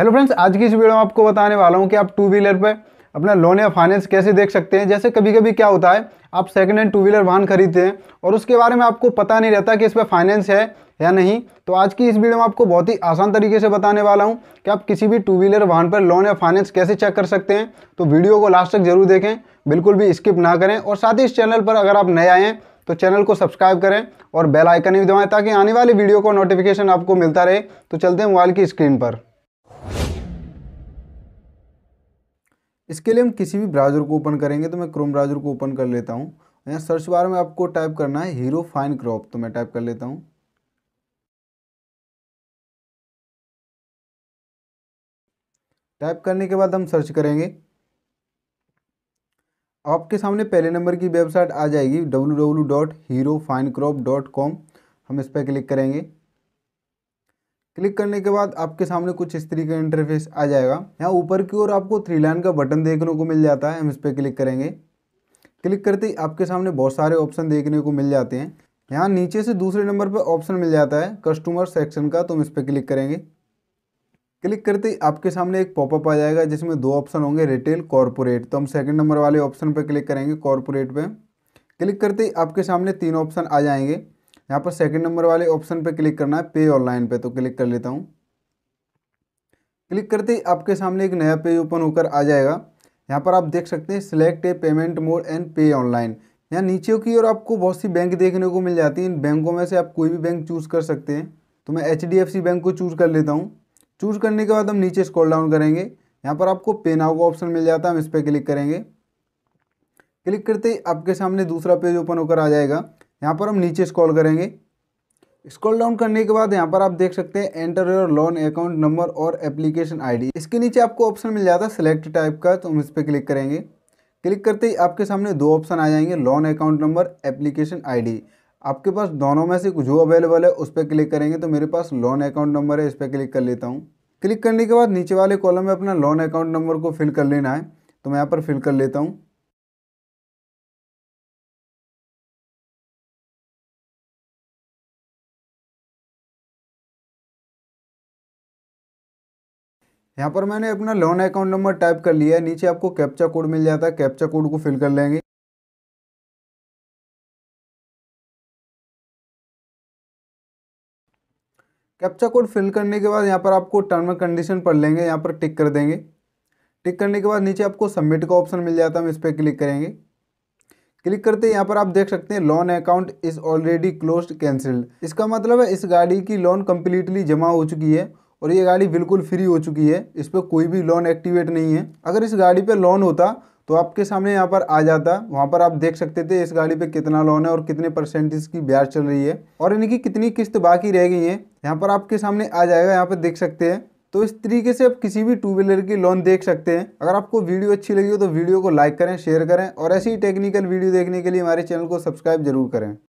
hello friends आज की इस वीडियो में आपको बताने वाला हूँ कि आप टू व्हीलर पर अपना लोन या फाइनेंस कैसे देख सकते हैं जैसे कभी कभी क्या होता है आप सेकेंड हैंड टू व्हीलर वाहन खरीदते हैं और उसके बारे में आपको पता नहीं रहता कि इस पर फाइनेंस है या नहीं तो आज की इस वीडियो में आपको बहुत ही आसान तरीके से बताने वाला हूं कि आप किसी भी टू व्हीलर वाहन पर लोन या फाइनेंस कैसे चेक कर सकते हैं तो वीडियो को लास्ट तक जरूर देखें बिल्कुल भी स्किप ना करें और साथ ही इस चैनल पर अगर आप नए आए हैं तो चैनल को सब्सक्राइब करें और बेल आइकन भी दबाएं ताकि आने वाली वीडियो का नोटिफिकेशन आपको मिलता रहे तो चलते हैं मोबाइल की स्क्रीन पर इसके लिए हम किसी भी ब्राउज़र को ओपन करेंगे तो मैं क्रोम ब्राउज़र को ओपन कर लेता हूँ यहाँ सर्च बार में आपको टाइप करना है हीरो फाइन क्रॉप तो मैं टाइप कर लेता हूँ टाइप करने के बाद हम सर्च करेंगे आपके सामने पहले नंबर की वेबसाइट आ जाएगी W W dot Hero FinCorp dot com हम इस पर क्लिक करेंगे क्लिक करने के बाद आपके सामने कुछ इस तरीके का इंटरफेस आ जाएगा यहाँ ऊपर की ओर आपको थ्री लाइन का बटन देखने को मिल जाता है हम इस पर क्लिक करेंगे क्लिक करते ही आपके सामने बहुत सारे ऑप्शन देखने को मिल जाते हैं यहाँ नीचे से दूसरे नंबर पर ऑप्शन मिल जाता है कस्टमर सेक्शन का तो हम इस पर क्लिक करेंगे क्लिक करते ही आपके सामने एक पॉपअप आ जाएगा जिसमें दो ऑप्शन होंगे रिटेल कॉरपोरेट तो हम सेकेंड नंबर वाले ऑप्शन पर क्लिक करेंगे कॉरपोरेट पर क्लिक करते ही आपके सामने तीन ऑप्शन आ जाएंगे यहाँ पर सेकंड नंबर वाले ऑप्शन पे क्लिक करना है पे ऑनलाइन पे तो क्लिक कर लेता हूँ क्लिक करते ही आपके सामने एक नया पेज ओपन होकर आ जाएगा यहाँ पर आप देख सकते हैं select a payment mode and pay online यहाँ नीचे की ओर आपको बहुत सी बैंक देखने को मिल जाती है इन बैंकों में से आप कोई भी बैंक चूज़ कर सकते हैं तो मैं एच बैंक को चूज़ कर लेता हूँ चूज़ करने के बाद हम नीचे स्क्रॉल डाउन करेंगे यहाँ पर आपको पे नाउ का ऑप्शन मिल जाता है हम इस पर क्लिक करेंगे क्लिक करते ही आपके सामने दूसरा पेज ओपन होकर आ जाएगा यहाँ पर हम नीचे स्क्रॉल करेंगे स्क्रॉल डाउन करने के बाद यहाँ पर आप देख सकते हैं enter your loan account number और एप्लीकेशन आईडी इसके नीचे आपको ऑप्शन मिल जाता है सिलेक्ट टाइप का तो हम इस पर क्लिक करेंगे क्लिक करते ही आपके सामने दो ऑप्शन आ जाएंगे loan account number application ID आपके पास दोनों में से जो अवेलेबल है उस पर क्लिक करेंगे तो मेरे पास लोन अकाउंट नंबर है इस पर क्लिक कर लेता हूँ क्लिक करने के बाद नीचे वाले कॉलम में अपना लोन अकाउंट नंबर को फिल कर लेना है तो मैं यहाँ पर फिल कर लेता हूँ यहाँ पर मैंने अपना लोन अकाउंट नंबर टाइप कर लिया है नीचे आपको कैप्चा कोड मिल जाता है कैप्चा कोड को फिल कर लेंगे कैप्चा कोड फिल करने के बाद यहाँ पर आपको टर्म एंड कंडीशन पढ़ लेंगे यहाँ पर टिक कर देंगे टिक करने के बाद नीचे आपको सबमिट का ऑप्शन मिल जाता है हम इस पर क्लिक करेंगे क्लिक करते ही यहाँ पर आप देख सकते हैं loan account is already close cancelled इसका मतलब है इस गाड़ी की लोन कम्प्लीटली जमा हो चुकी है और ये गाड़ी बिल्कुल फ्री हो चुकी है इस पर कोई भी लोन एक्टिवेट नहीं है अगर इस गाड़ी पर लोन होता तो आपके सामने यहाँ पर आ जाता वहाँ पर आप देख सकते थे इस गाड़ी पे कितना लोन है और कितने परसेंटेज की ब्याज चल रही है और इनकी कितनी किस्त बाकी रह गई है यहाँ पर आपके सामने आ जाएगा यहाँ पर देख सकते हैं तो इस तरीके से आप किसी भी टू व्हीलर की लोन देख सकते हैं अगर आपको वीडियो अच्छी लगी हो तो वीडियो को लाइक करें शेयर करें और ऐसी ही टेक्निकल वीडियो देखने के लिए हमारे चैनल को सब्सक्राइब जरूर करें